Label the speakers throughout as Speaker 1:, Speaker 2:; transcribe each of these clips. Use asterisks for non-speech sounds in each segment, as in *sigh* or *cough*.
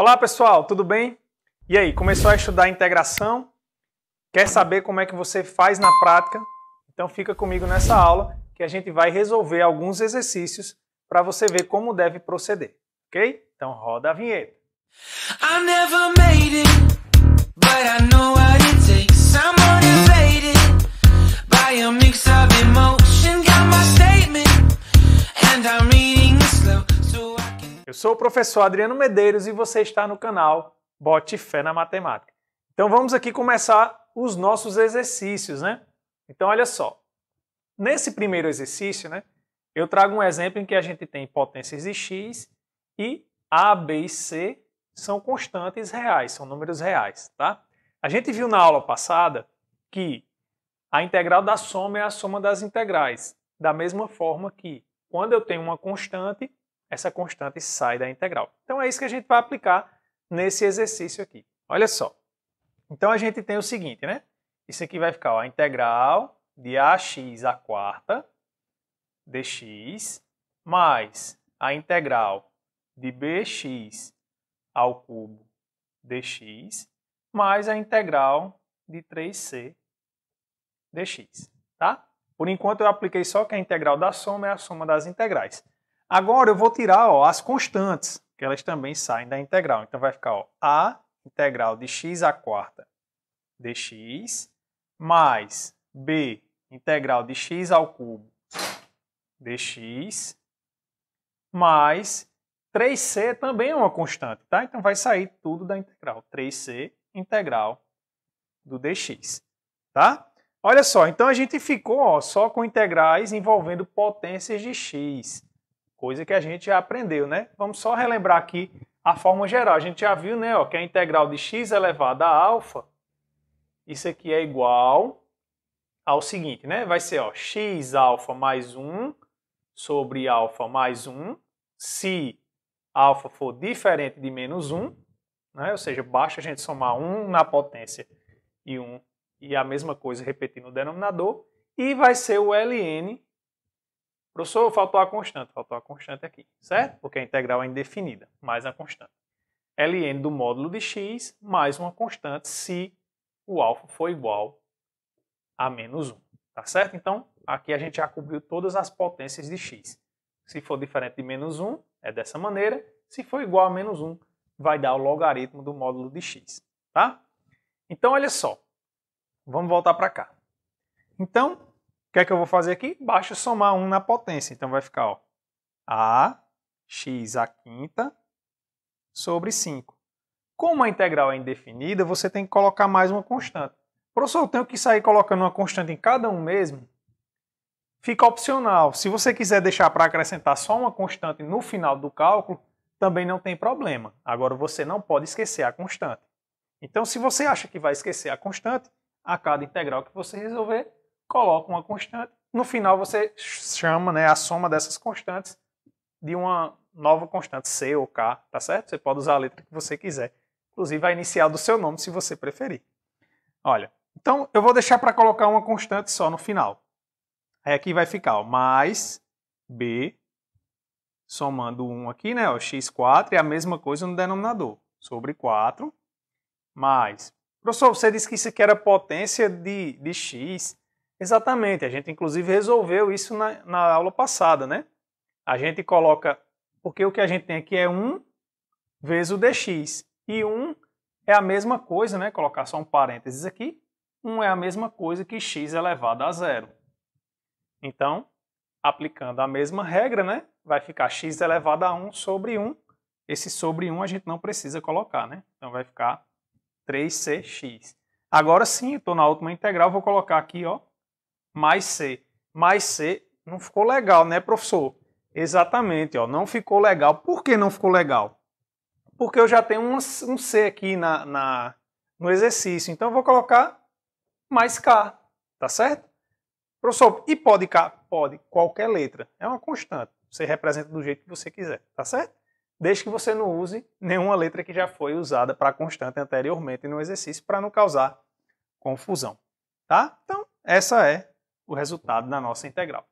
Speaker 1: Olá pessoal, tudo bem? E aí, começou a estudar integração? Quer saber como é que você faz na prática? Então fica comigo nessa aula que a gente vai resolver alguns exercícios para você ver como deve proceder, ok? Então roda a vinheta. I never made it, but I know what it takes. I'm motivated by a mix of emotion, got my statement, and I'm reading. Eu sou o professor Adriano Medeiros e você está no canal Bote Fé na Matemática. Então vamos aqui começar os nossos exercícios, né? Então olha só. Nesse primeiro exercício, né, eu trago um exemplo em que a gente tem potências de x e a, b e c são constantes reais, são números reais, tá? A gente viu na aula passada que a integral da soma é a soma das integrais, da mesma forma que quando eu tenho uma constante, essa constante sai da integral. Então é isso que a gente vai aplicar nesse exercício aqui. Olha só. Então a gente tem o seguinte, né? Isso aqui vai ficar ó, a integral de ax à quarta dx mais a integral de bx ao cubo dx mais a integral de 3c dx, tá? Por enquanto eu apliquei só que a integral da soma é a soma das integrais. Agora eu vou tirar ó, as constantes, que elas também saem da integral. Então vai ficar ó, a integral de x à quarta dx mais b integral de x ao cubo dx mais 3c também é uma constante, tá? Então vai sair tudo da integral. 3c integral do dx, tá? Olha só, então a gente ficou ó, só com integrais envolvendo potências de x coisa que a gente já aprendeu, né? Vamos só relembrar aqui a forma geral. A gente já viu, né, ó, que a integral de x elevado a alfa, isso aqui é igual ao seguinte, né? Vai ser, ó, x alfa mais 1 sobre alfa mais 1, se alfa for diferente de menos 1, né? ou seja, basta a gente somar 1 na potência e 1 e a mesma coisa repetir no denominador, e vai ser o ln Professor, faltou a constante. Faltou a constante aqui, certo? Porque a integral é indefinida, mais a constante. Ln do módulo de x mais uma constante se o alfa for igual a menos 1. Tá certo? Então, aqui a gente já cobriu todas as potências de x. Se for diferente de menos 1, é dessa maneira. Se for igual a menos 1, vai dar o logaritmo do módulo de x. Tá? Então, olha só. Vamos voltar para cá. Então, o que é que eu vou fazer aqui? Basta somar 1 na potência. Então vai ficar ó, a x a quinta sobre 5. Como a integral é indefinida, você tem que colocar mais uma constante. Professor, eu tenho que sair colocando uma constante em cada um mesmo? Fica opcional. Se você quiser deixar para acrescentar só uma constante no final do cálculo, também não tem problema. Agora você não pode esquecer a constante. Então, se você acha que vai esquecer a constante, a cada integral que você resolver, coloca uma constante. No final, você chama né, a soma dessas constantes de uma nova constante, C ou K, tá certo? Você pode usar a letra que você quiser. Inclusive, a inicial do seu nome, se você preferir. Olha, então eu vou deixar para colocar uma constante só no final. Aí aqui vai ficar ó, mais B, somando 1 aqui, né? Ó, x4 e a mesma coisa no denominador, sobre 4, mais... Professor, você disse que isso aqui era potência de, de x. Exatamente, a gente inclusive resolveu isso na, na aula passada, né? A gente coloca, porque o que a gente tem aqui é 1 vezes o dx, e 1 é a mesma coisa, né? Colocar só um parênteses aqui, 1 é a mesma coisa que x elevado a zero. Então, aplicando a mesma regra, né? Vai ficar x elevado a 1 sobre 1. Esse sobre 1 a gente não precisa colocar, né? Então vai ficar 3cx. Agora sim, estou na última integral, vou colocar aqui, ó, mais C. Mais C não ficou legal, né, professor? Exatamente, ó, não ficou legal. Por que não ficou legal? Porque eu já tenho um, um C aqui na, na, no exercício, então eu vou colocar mais K, tá certo? Professor, e pode K? Pode, qualquer letra, é uma constante. Você representa do jeito que você quiser, tá certo? Desde que você não use nenhuma letra que já foi usada para constante anteriormente no exercício, para não causar confusão, tá? Então, essa é o resultado na nossa integral.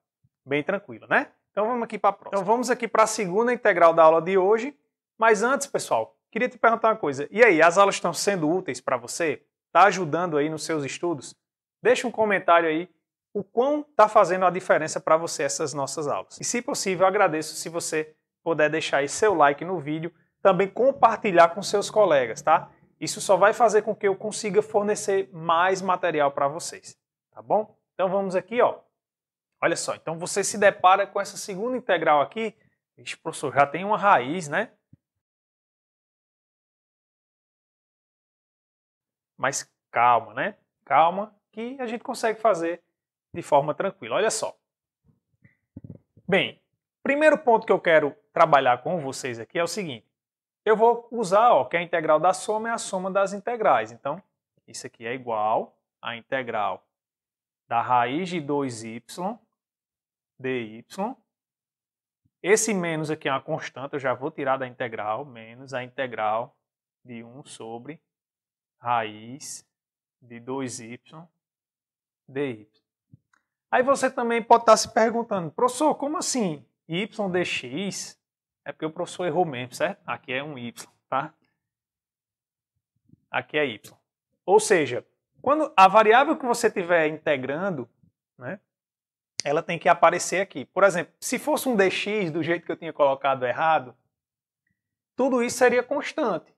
Speaker 1: Bem tranquilo, né? Então vamos aqui para a então, próxima. Então vamos aqui para a segunda integral da aula de hoje. Mas antes, pessoal, queria te perguntar uma coisa. E aí, as aulas estão sendo úteis para você? Está ajudando aí nos seus estudos? Deixa um comentário aí o quão está fazendo a diferença para você essas nossas aulas. E se possível, agradeço se você puder deixar aí seu like no vídeo, também compartilhar com seus colegas, tá? Isso só vai fazer com que eu consiga fornecer mais material para vocês, tá bom? Então vamos aqui, ó. Olha só, então você se depara com essa segunda integral aqui. Ixi, professor, já tem uma raiz, né? Mas calma, né? Calma, que a gente consegue fazer de forma tranquila. Olha só. Bem, primeiro ponto que eu quero trabalhar com vocês aqui é o seguinte. Eu vou usar ó, que a integral da soma é a soma das integrais. Então, isso aqui é igual à integral da raiz de 2y dy. Esse menos aqui é uma constante, eu já vou tirar da integral, menos a integral de 1 sobre raiz de 2y dy. Aí você também pode estar tá se perguntando, professor, como assim y dx? É porque o professor errou mesmo, certo? Aqui é um y, tá? Aqui é y. Ou seja, quando a variável que você estiver integrando, né, ela tem que aparecer aqui. Por exemplo, se fosse um dx do jeito que eu tinha colocado errado, tudo isso seria constante.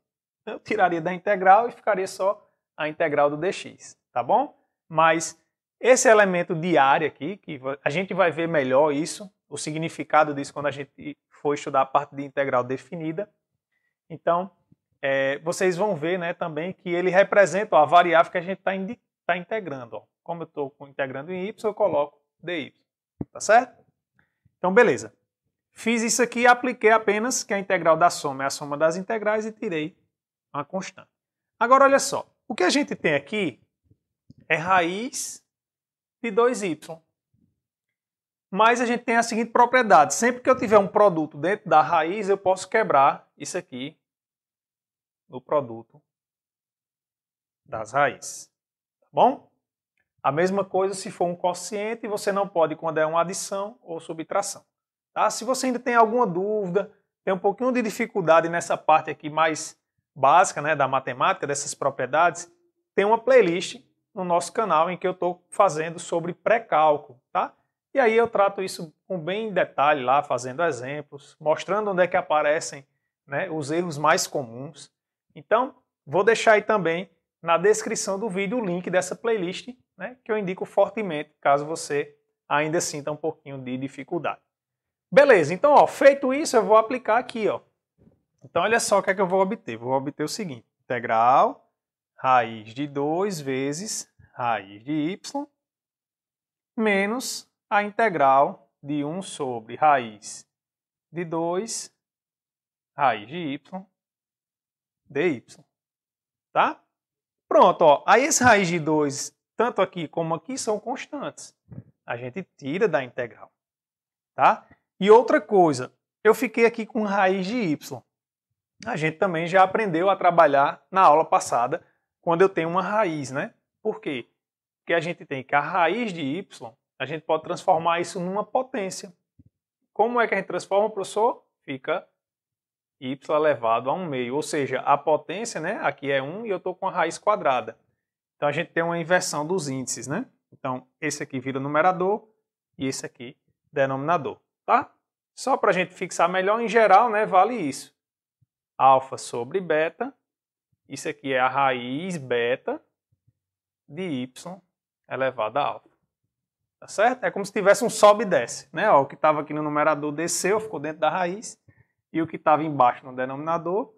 Speaker 1: Eu tiraria da integral e ficaria só a integral do dx, tá bom? Mas esse elemento de área aqui, que a gente vai ver melhor isso, o significado disso quando a gente for estudar a parte de integral definida. Então, é, vocês vão ver né, também que ele representa ó, a variável que a gente está tá integrando. Ó. Como eu estou integrando em y, eu coloco dy. Tá certo? Então, beleza. Fiz isso aqui e apliquei apenas que a integral da soma é a soma das integrais e tirei uma constante. Agora, olha só. O que a gente tem aqui é raiz de 2y. Mas a gente tem a seguinte propriedade. Sempre que eu tiver um produto dentro da raiz, eu posso quebrar isso aqui no produto das raízes. Tá bom? A mesma coisa se for um quociente, você não pode quando é uma adição ou subtração. Tá? Se você ainda tem alguma dúvida, tem um pouquinho de dificuldade nessa parte aqui mais básica né, da matemática, dessas propriedades, tem uma playlist no nosso canal em que eu estou fazendo sobre pré-cálculo, tá? E aí eu trato isso com bem detalhe lá, fazendo exemplos, mostrando onde é que aparecem né, os erros mais comuns. Então, vou deixar aí também na descrição do vídeo o link dessa playlist, né, que eu indico fortemente, caso você ainda sinta um pouquinho de dificuldade. Beleza, então, ó, feito isso, eu vou aplicar aqui. Ó. Então, olha só o que, é que eu vou obter. Vou obter o seguinte, integral raiz de 2 vezes raiz de y menos a integral de 1 sobre raiz de 2 raiz de y dy. Tá? Pronto, ó. Aí esse raiz de 2, tanto aqui como aqui, são constantes. A gente tira da integral. Tá? E outra coisa, eu fiquei aqui com raiz de y. A gente também já aprendeu a trabalhar na aula passada, quando eu tenho uma raiz, né? Por quê? Porque a gente tem que a raiz de y, a gente pode transformar isso numa potência. Como é que a gente transforma, professor? Fica y elevado a 1 meio, ou seja, a potência, né, aqui é 1 e eu estou com a raiz quadrada. Então a gente tem uma inversão dos índices, né? Então esse aqui vira numerador e esse aqui denominador, tá? Só para a gente fixar melhor, em geral, né, vale isso. Alfa sobre beta, isso aqui é a raiz beta de y elevado a alfa. Tá certo? É como se tivesse um sobe e desce, né? Ó, o que estava aqui no numerador desceu, ficou dentro da raiz e o que estava embaixo no denominador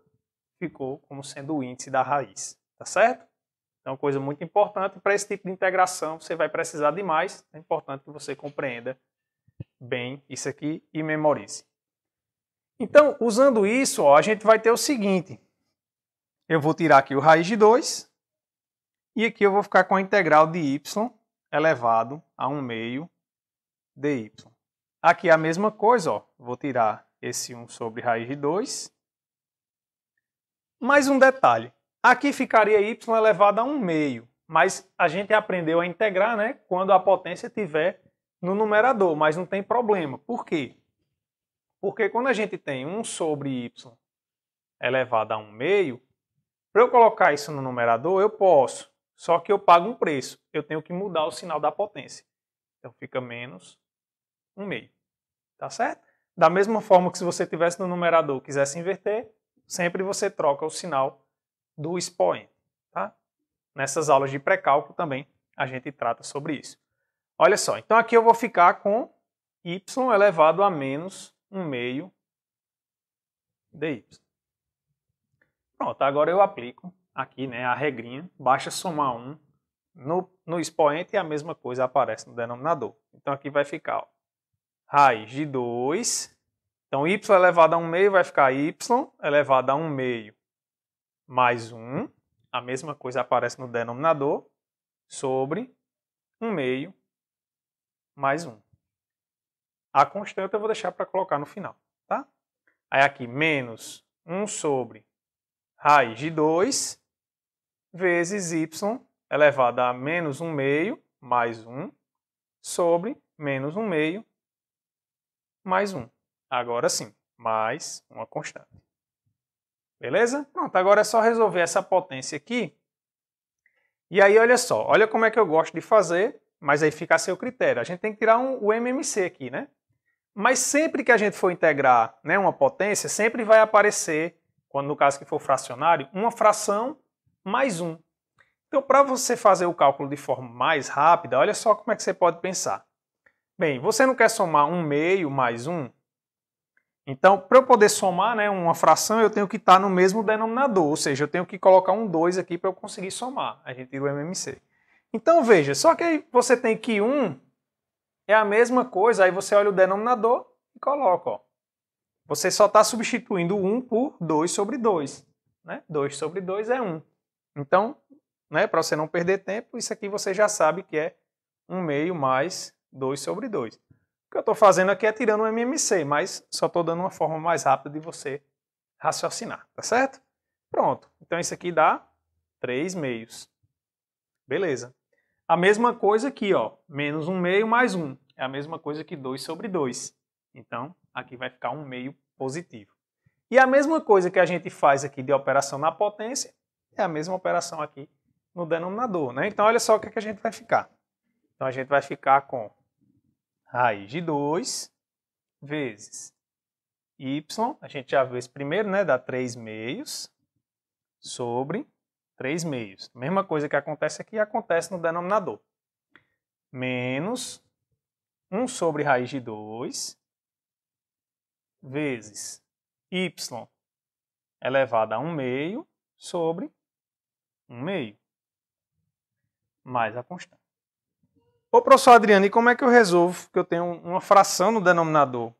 Speaker 1: ficou como sendo o índice da raiz, tá certo? Então, coisa muito importante para esse tipo de integração, você vai precisar de mais, é importante que você compreenda bem isso aqui e memorize. Então, usando isso, ó, a gente vai ter o seguinte, eu vou tirar aqui o raiz de 2, e aqui eu vou ficar com a integral de y elevado a 1 meio dy. Aqui é a mesma coisa, ó, vou tirar esse 1 sobre raiz de 2. Mais um detalhe. Aqui ficaria y elevado a 1 meio, mas a gente aprendeu a integrar né, quando a potência estiver no numerador, mas não tem problema. Por quê? Porque quando a gente tem 1 sobre y elevado a 1 meio, para eu colocar isso no numerador, eu posso, só que eu pago um preço. Eu tenho que mudar o sinal da potência. Então fica menos 1 meio. Tá certo? Da mesma forma que se você tivesse no numerador quisesse inverter, sempre você troca o sinal do expoente. Tá? Nessas aulas de pré-cálculo também a gente trata sobre isso. Olha só, então aqui eu vou ficar com y elevado a menos 1 meio dy. Pronto, agora eu aplico aqui né, a regrinha, baixa somar 1 no, no expoente e a mesma coisa aparece no denominador. Então aqui vai ficar ó, raiz de 2. Então, y elevado a 1 meio vai ficar y elevado a 1 meio mais 1. A mesma coisa aparece no denominador sobre 1 meio mais 1. A constante eu vou deixar para colocar no final, tá? Aí aqui, menos 1 sobre raiz de 2 vezes y elevado a menos 1 meio mais 1 sobre menos 1 meio mais um. Agora sim, mais uma constante. Beleza? Pronto, agora é só resolver essa potência aqui. E aí, olha só, olha como é que eu gosto de fazer, mas aí fica a seu critério. A gente tem que tirar um, o MMC aqui, né? Mas sempre que a gente for integrar né, uma potência, sempre vai aparecer, quando no caso que for fracionário, uma fração mais um. Então, para você fazer o cálculo de forma mais rápida, olha só como é que você pode pensar. Bem, você não quer somar 1 meio mais 1? Então, para eu poder somar né, uma fração, eu tenho que estar tá no mesmo denominador, ou seja, eu tenho que colocar um 2 aqui para eu conseguir somar. A gente tira o MMC. Então, veja, só que aí você tem que 1 é a mesma coisa, aí você olha o denominador e coloca. Ó. Você só está substituindo 1 por 2 sobre 2. Né? 2 sobre 2 é 1. Então, né, para você não perder tempo, isso aqui você já sabe que é 1 meio mais 2 sobre 2. O que eu estou fazendo aqui é tirando o MMC, mas só estou dando uma forma mais rápida de você raciocinar, tá certo? Pronto. Então isso aqui dá 3 meios. Beleza. A mesma coisa aqui, ó. Menos 1 meio mais 1. É a mesma coisa que 2 sobre 2. Então, aqui vai ficar um meio positivo. E a mesma coisa que a gente faz aqui de operação na potência, é a mesma operação aqui no denominador, né? Então, olha só o que, é que a gente vai ficar. Então, a gente vai ficar com raiz de 2 vezes y, a gente já viu esse primeiro, né? Dá 3 meios sobre 3 meios. Mesma coisa que acontece aqui, acontece no denominador. Menos 1 sobre raiz de 2 vezes y elevado a 1 meio sobre 1 meio, mais a constante. Ô, professor Adriano, e como é que eu resolvo que eu tenho uma fração no denominador?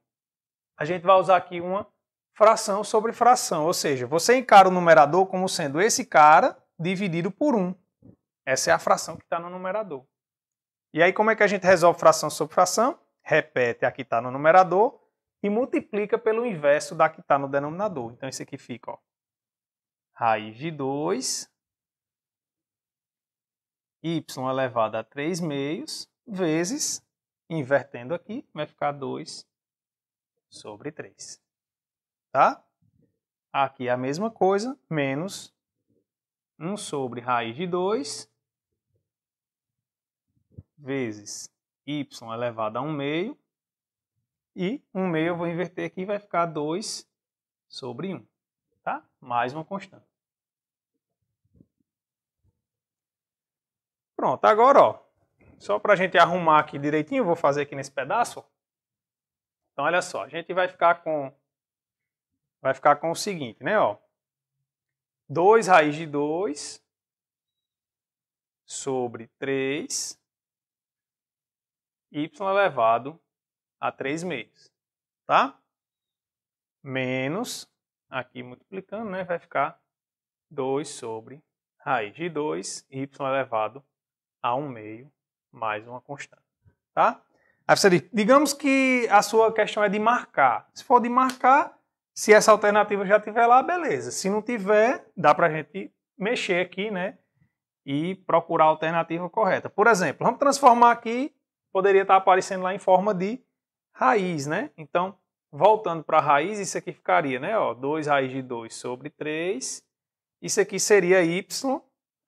Speaker 1: A gente vai usar aqui uma fração sobre fração, ou seja, você encara o numerador como sendo esse cara dividido por 1. Essa é a fração que está no numerador. E aí, como é que a gente resolve fração sobre fração? Repete a que está no numerador e multiplica pelo inverso da que está no denominador. Então, isso aqui fica ó, raiz de 2 y elevado a 3 meios vezes, invertendo aqui, vai ficar 2 sobre 3. Tá? Aqui é a mesma coisa, menos 1 sobre raiz de 2 vezes y elevado a 1 meio. E 1 meio eu vou inverter aqui, vai ficar 2 sobre 1. Tá? Mais uma constante. Pronto, agora, ó, só para a gente arrumar aqui direitinho, vou fazer aqui nesse pedaço. Então, olha só, a gente vai ficar com, vai ficar com o seguinte, né, 2 raiz de 2 sobre 3 y elevado a 3 meios, tá? Menos, aqui multiplicando, né, vai ficar 2 sobre raiz de 2 y elevado a a um meio mais uma constante. Tá? Aí você diz, digamos que a sua questão é de marcar. Se for de marcar, se essa alternativa já tiver lá, beleza. Se não tiver, dá para a gente mexer aqui, né? E procurar a alternativa correta. Por exemplo, vamos transformar aqui, poderia estar tá aparecendo lá em forma de raiz, né? Então, voltando para a raiz, isso aqui ficaria, né? Ó, 2 raiz de 2 sobre 3. Isso aqui seria y,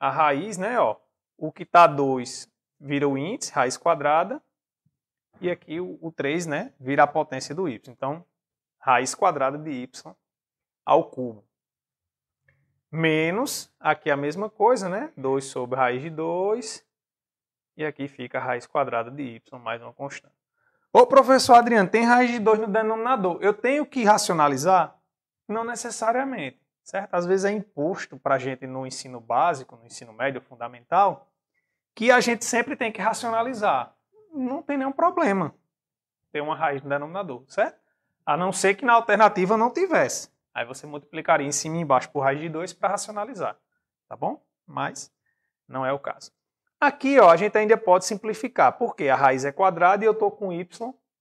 Speaker 1: a raiz, né? Ó, o que está 2 vira o índice, raiz quadrada. E aqui o, 3 né, vira a potência do y. Então, raiz quadrada de y ao cubo. Menos, aqui é a mesma coisa, né? 2 sobre raiz de 2. E aqui fica raiz quadrada de y, mais uma constante. Ô, professor Adriano, tem raiz de 2 no denominador. Eu tenho que racionalizar? Não necessariamente certo? Às vezes é imposto para a gente no ensino básico, no ensino médio, fundamental, que a gente sempre tem que racionalizar. Não tem nenhum problema ter uma raiz no denominador, certo? A não ser que na alternativa não tivesse. Aí você multiplicaria em cima e embaixo por raiz de 2 para racionalizar, tá bom? Mas não é o caso. Aqui ó, a gente ainda pode simplificar, porque a raiz é quadrada e eu estou com y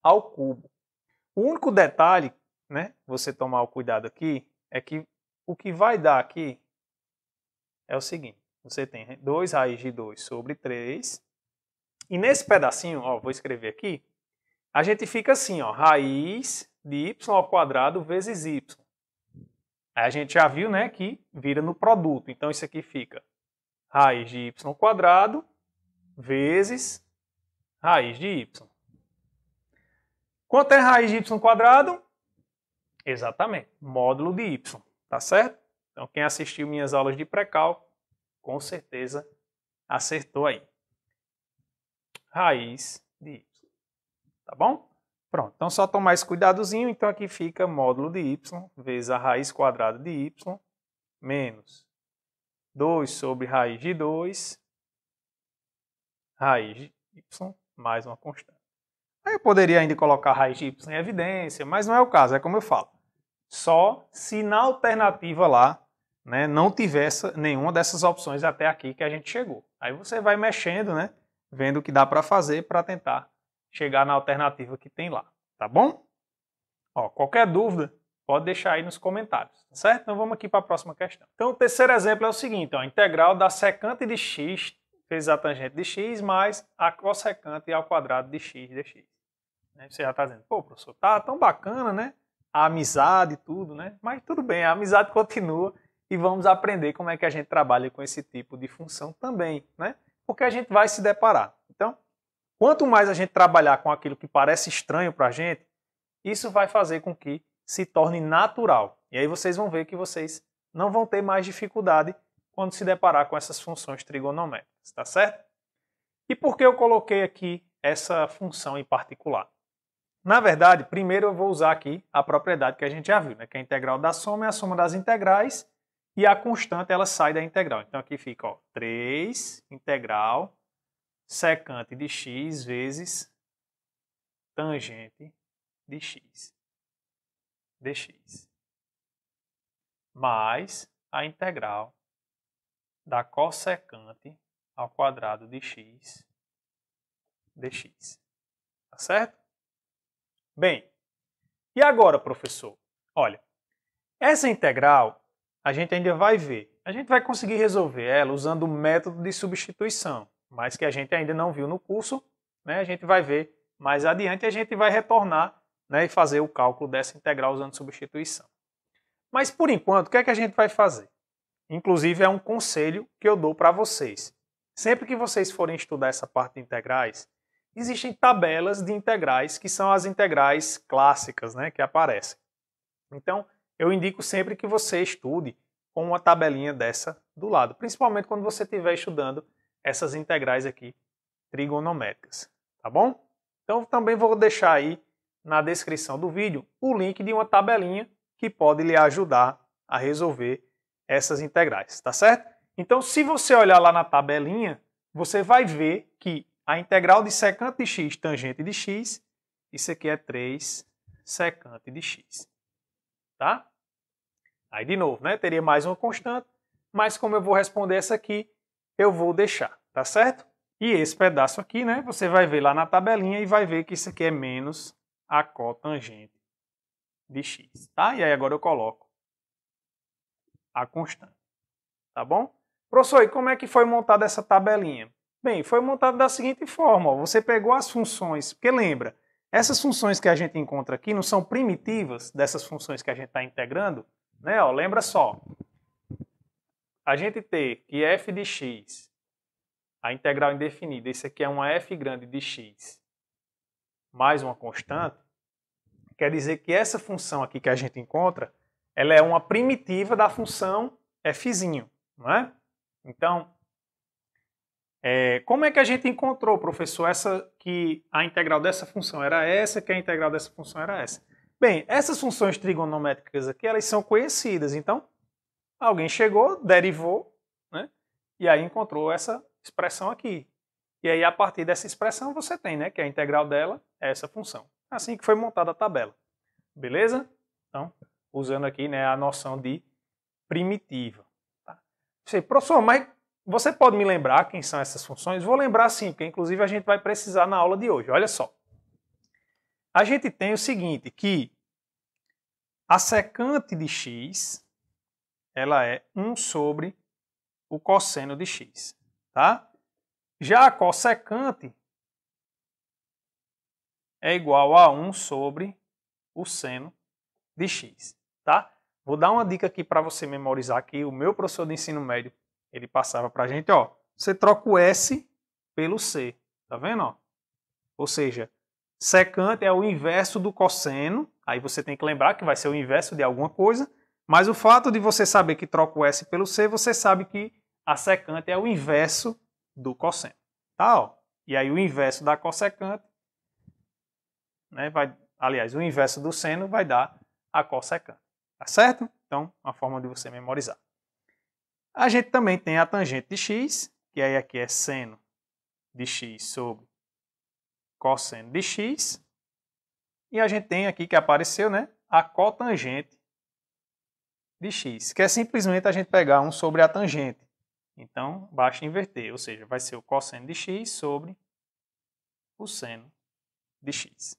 Speaker 1: ao cubo. O único detalhe, né, você tomar o cuidado aqui, é que o que vai dar aqui é o seguinte. Você tem 2 raiz de 2 sobre 3. E nesse pedacinho, ó, vou escrever aqui, a gente fica assim, ó, raiz de y ao quadrado vezes y. Aí a gente já viu, né, que vira no produto. Então isso aqui fica raiz de y ao quadrado vezes raiz de y. Quanto é raiz de y ao quadrado? Exatamente, módulo de y. Tá certo? Então, quem assistiu minhas aulas de pré-cálculo, com certeza acertou aí. Raiz de y. Tá bom? Pronto. Então, só tomar esse cuidadozinho. Então, aqui fica módulo de y vezes a raiz quadrada de y menos 2 sobre raiz de 2, raiz de y, mais uma constante. Aí eu poderia ainda colocar raiz de y em evidência, mas não é o caso, é como eu falo só se na alternativa lá né, não tivesse nenhuma dessas opções até aqui que a gente chegou. Aí você vai mexendo, né, vendo o que dá para fazer para tentar chegar na alternativa que tem lá, tá bom? Ó, qualquer dúvida, pode deixar aí nos comentários, tá certo? Então vamos aqui para a próxima questão. Então o terceiro exemplo é o seguinte, ó, a integral da secante de x vezes a tangente de x mais a cossecante ao quadrado de x dx. Né? Você já está dizendo, pô professor, tá tão bacana, né? a amizade e tudo, né? Mas tudo bem, a amizade *laughs* continua e vamos aprender como é que a gente trabalha com esse tipo de função também, né? Porque a gente vai se deparar. Então, quanto mais a gente trabalhar com aquilo que parece estranho para a gente, isso vai fazer com que se torne natural. E aí vocês vão ver que vocês não vão ter mais dificuldade quando se deparar com essas funções trigonométricas, tá certo? E por que eu coloquei aqui essa função em particular? Na verdade, primeiro eu vou usar aqui a propriedade que a gente já viu, né? que é a integral da soma é a soma das integrais e a constante ela sai da integral. Então aqui fica ó, 3 integral secante de x vezes tangente de x dx mais a integral da cossecante ao quadrado de x dx. Tá certo? Bem, e agora, professor? Olha, essa integral a gente ainda vai ver. A gente vai conseguir resolver ela usando o método de substituição, mas que a gente ainda não viu no curso. Né? A gente vai ver mais adiante, a gente vai retornar né, e fazer o cálculo dessa integral usando substituição. Mas por enquanto, o que é que a gente vai fazer? Inclusive, é um conselho que eu dou para vocês. Sempre que vocês forem estudar essa parte de integrais, existem tabelas de integrais, que são as integrais clássicas né, que aparecem. Então, eu indico sempre que você estude com uma tabelinha dessa do lado, principalmente quando você estiver estudando essas integrais aqui trigonométricas, tá bom? Então, também vou deixar aí na descrição do vídeo o link de uma tabelinha que pode lhe ajudar a resolver essas integrais, tá certo? Então, se você olhar lá na tabelinha, você vai ver que a integral de secante de x tangente de x, isso aqui é 3 secante de x. Tá? Aí, de novo, né? Teria mais uma constante, mas como eu vou responder essa aqui, eu vou deixar, tá certo? E esse pedaço aqui, né? Você vai ver lá na tabelinha e vai ver que isso aqui é menos a cotangente de x, tá? E aí agora eu coloco a constante, tá bom? Professor, e como é que foi montada essa tabelinha? Bem, foi montado da seguinte forma: ó, você pegou as funções, porque lembra, essas funções que a gente encontra aqui não são primitivas dessas funções que a gente está integrando, né? Ó, lembra só, a gente ter que f de x, a integral indefinida, isso aqui é uma f grande de x mais uma constante, quer dizer que essa função aqui que a gente encontra, ela é uma primitiva da função f'zinho, não é? Então, é, como é que a gente encontrou, professor, essa que a integral dessa função era essa, que a integral dessa função era essa? Bem, essas funções trigonométricas aqui, elas são conhecidas. Então, alguém chegou, derivou, né? E aí encontrou essa expressão aqui. E aí, a partir dessa expressão, você tem, né? Que a integral dela é essa função. Assim que foi montada a tabela. Beleza? Então, usando aqui né, a noção de primitiva. Tá? Você, professor, mas você pode me lembrar quem são essas funções? Vou lembrar sim, porque inclusive a gente vai precisar na aula de hoje. Olha só. A gente tem o seguinte, que a secante de x ela é 1 sobre o cosseno de x, tá? Já a cossecante é igual a 1 sobre o seno de x, tá? Vou dar uma dica aqui para você memorizar que o meu professor de ensino médio ele passava para a gente, ó, você troca o S pelo C, tá vendo? Ó? Ou seja, secante é o inverso do cosseno, aí você tem que lembrar que vai ser o inverso de alguma coisa, mas o fato de você saber que troca o S pelo C, você sabe que a secante é o inverso do cosseno, tá? Ó? E aí o inverso da cossecante, né, vai, aliás, o inverso do seno vai dar a cossecante, tá certo? Então, uma forma de você memorizar. A gente também tem a tangente de x, que aí aqui é seno de x sobre cosseno de x. E a gente tem aqui que apareceu, né, a cotangente de x, que é simplesmente a gente pegar 1 sobre a tangente. Então, basta inverter, ou seja, vai ser o cosseno de x sobre o seno de x.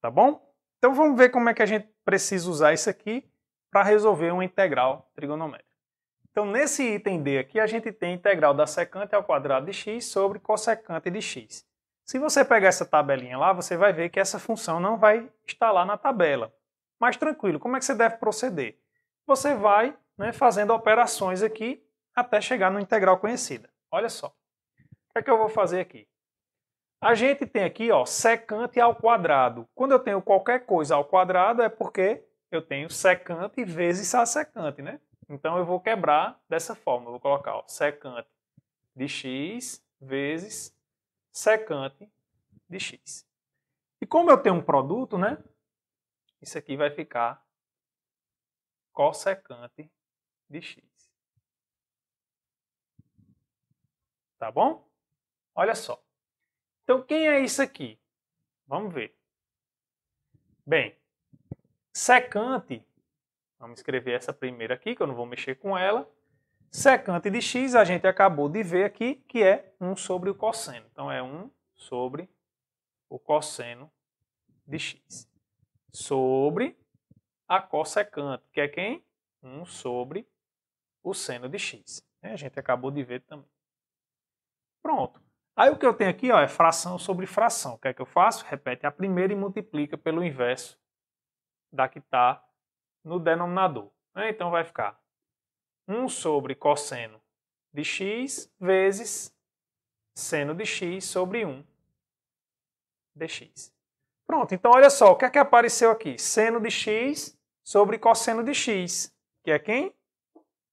Speaker 1: Tá bom? Então vamos ver como é que a gente precisa usar isso aqui para resolver uma integral trigonométrica. Então, nesse item D aqui, a gente tem a integral da secante ao quadrado de x sobre cossecante de x. Se você pegar essa tabelinha lá, você vai ver que essa função não vai estar lá na tabela. Mas tranquilo, como é que você deve proceder? Você vai né, fazendo operações aqui até chegar no integral conhecida. Olha só. O que é que eu vou fazer aqui? A gente tem aqui ó, secante ao quadrado. Quando eu tenho qualquer coisa ao quadrado, é porque eu tenho secante vezes a secante, né? Então eu vou quebrar dessa forma. Eu vou colocar ó, secante de x vezes secante de x. E como eu tenho um produto, né? Isso aqui vai ficar cossecante de x. Tá bom? Olha só. Então quem é isso aqui? Vamos ver. Bem, secante Vamos escrever essa primeira aqui, que eu não vou mexer com ela. Secante de x, a gente acabou de ver aqui, que é 1 sobre o cosseno. Então, é 1 sobre o cosseno de x. Sobre a cossecante, que é quem? 1 sobre o seno de x. Né? A gente acabou de ver também. Pronto. Aí o que eu tenho aqui ó, é fração sobre fração. O que é que eu faço? Repete a primeira e multiplica pelo inverso da que está no denominador. Né? Então vai ficar 1 sobre cosseno de x vezes seno de x sobre 1 dx. Pronto, então olha só, o que é que apareceu aqui? Seno de x sobre cosseno de x, que é quem?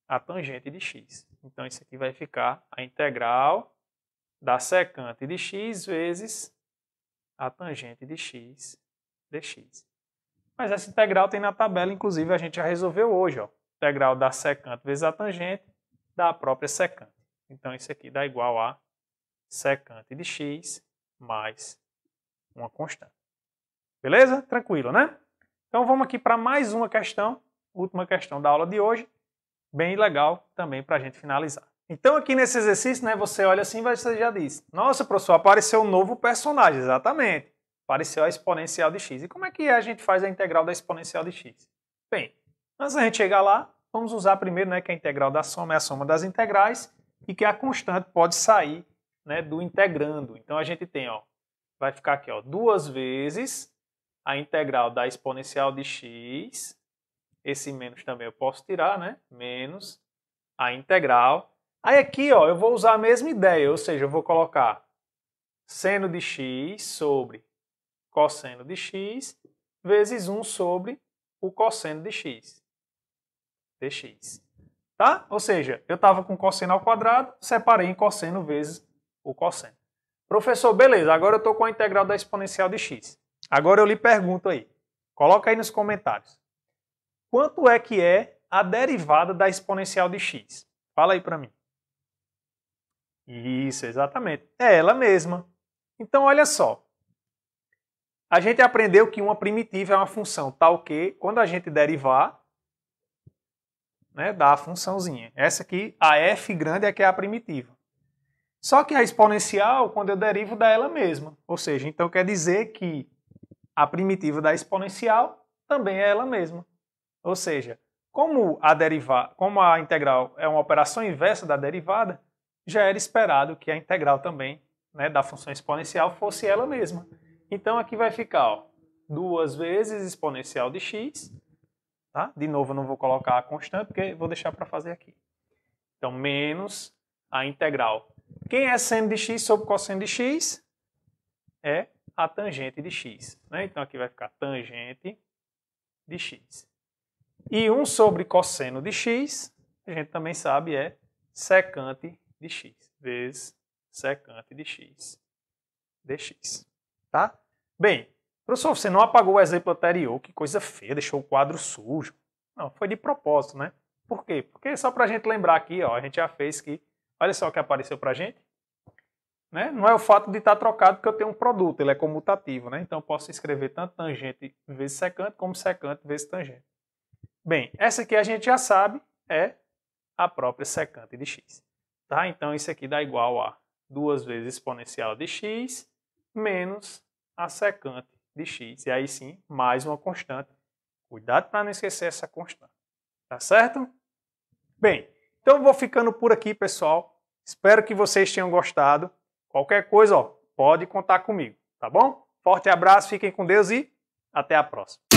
Speaker 1: A tangente de x. Então isso aqui vai ficar a integral da secante de x vezes a tangente de x dx. Mas essa integral tem na tabela, inclusive a gente já resolveu hoje. Ó. Integral da secante vezes a tangente da própria secante. Então isso aqui dá igual a secante de x mais uma constante. Beleza? Tranquilo, né? Então vamos aqui para mais uma questão, última questão da aula de hoje, bem legal também para a gente finalizar. Então aqui nesse exercício, né, você olha assim e você já diz, nossa professor, apareceu um novo personagem, exatamente. Apareceu a exponencial de x. E como é que a gente faz a integral da exponencial de x? Bem, antes da gente chegar lá, vamos usar primeiro né, que é a integral da soma é a soma das integrais e que a constante pode sair né, do integrando. Então a gente tem, ó, vai ficar aqui, ó, duas vezes a integral da exponencial de x, esse menos também eu posso tirar, né, menos a integral. Aí aqui, ó, eu vou usar a mesma ideia, ou seja, eu vou colocar seno de x sobre cosseno de x vezes 1 sobre o cosseno de x, dx. Tá? Ou seja, eu estava com cosseno ao quadrado, separei em cosseno vezes o cosseno. Professor, beleza, agora eu estou com a integral da exponencial de x. Agora eu lhe pergunto aí, coloca aí nos comentários. Quanto é que é a derivada da exponencial de x? Fala aí para mim. Isso, exatamente. É ela mesma. Então, olha só, a gente aprendeu que uma primitiva é uma função tal que, quando a gente derivar, né, dá a funçãozinha. Essa aqui, a f grande, é que é a primitiva. Só que a exponencial, quando eu derivo, dá ela mesma. Ou seja, então quer dizer que a primitiva da exponencial também é ela mesma. Ou seja, como a, derivar, como a integral é uma operação inversa da derivada, já era esperado que a integral também né, da função exponencial fosse ela mesma. Então aqui vai ficar duas vezes exponencial de x. Tá? De novo, eu não vou colocar a constante, porque vou deixar para fazer aqui. Então, menos a integral. Quem é seno de x sobre cosseno de x? É a tangente de x. Né? Então, aqui vai ficar tangente de x. E 1 sobre cosseno de x, a gente também sabe, é secante de x, vezes secante de x dx. Tá? Bem, professor, você não apagou o exemplo anterior, que coisa feia, deixou o quadro sujo. Não, foi de propósito, né? Por quê? Porque só para a gente lembrar aqui, ó, a gente já fez que, olha só o que apareceu para a gente. Né? Não é o fato de estar tá trocado porque eu tenho um produto, ele é comutativo, né? Então eu posso escrever tanto tangente vezes secante como secante vezes tangente. Bem, essa aqui a gente já sabe é a própria secante de x. Tá? Então isso aqui dá igual a 2 vezes exponencial de x menos a secante de x. E aí sim, mais uma constante. Cuidado para não esquecer essa constante. Tá certo? Bem, então eu vou ficando por aqui, pessoal. Espero que vocês tenham gostado. Qualquer coisa, ó, pode contar comigo, tá bom? Forte abraço, fiquem com Deus e até a próxima.